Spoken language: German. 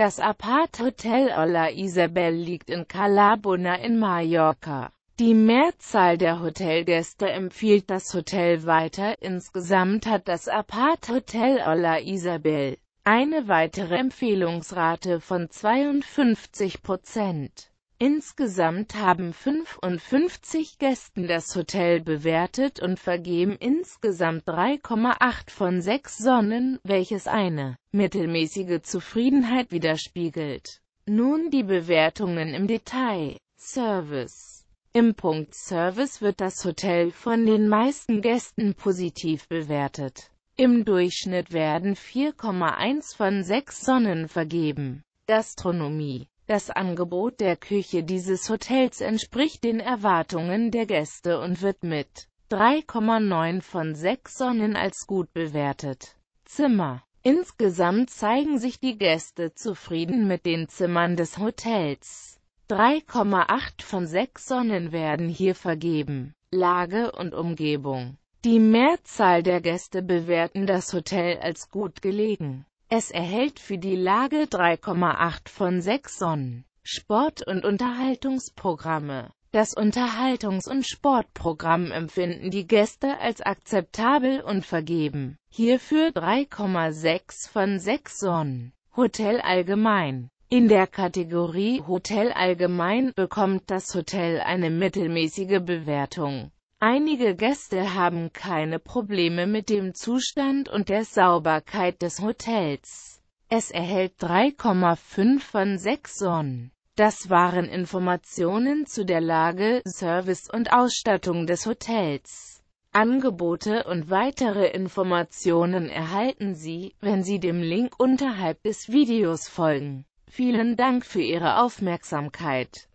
Das Apart-Hotel Ola Isabel liegt in Calabona in Mallorca. Die Mehrzahl der Hotelgäste empfiehlt das Hotel weiter, insgesamt hat das Apart-Hotel Ola Isabel eine weitere Empfehlungsrate von 52 Prozent. Insgesamt haben 55 Gästen das Hotel bewertet und vergeben insgesamt 3,8 von 6 Sonnen, welches eine mittelmäßige Zufriedenheit widerspiegelt. Nun die Bewertungen im Detail. Service Im Punkt Service wird das Hotel von den meisten Gästen positiv bewertet. Im Durchschnitt werden 4,1 von 6 Sonnen vergeben. Gastronomie das Angebot der Küche dieses Hotels entspricht den Erwartungen der Gäste und wird mit 3,9 von 6 Sonnen als gut bewertet. Zimmer Insgesamt zeigen sich die Gäste zufrieden mit den Zimmern des Hotels. 3,8 von 6 Sonnen werden hier vergeben. Lage und Umgebung Die Mehrzahl der Gäste bewerten das Hotel als gut gelegen. Es erhält für die Lage 3,8 von 6 Sonnen. Sport- und Unterhaltungsprogramme Das Unterhaltungs- und Sportprogramm empfinden die Gäste als akzeptabel und vergeben. Hierfür 3,6 von 6 Sonnen. Hotel allgemein in der Kategorie Hotel allgemein bekommt das Hotel eine mittelmäßige Bewertung. Einige Gäste haben keine Probleme mit dem Zustand und der Sauberkeit des Hotels. Es erhält 3,5 von 6 Sonnen. Das waren Informationen zu der Lage, Service und Ausstattung des Hotels. Angebote und weitere Informationen erhalten Sie, wenn Sie dem Link unterhalb des Videos folgen. Vielen Dank für Ihre Aufmerksamkeit.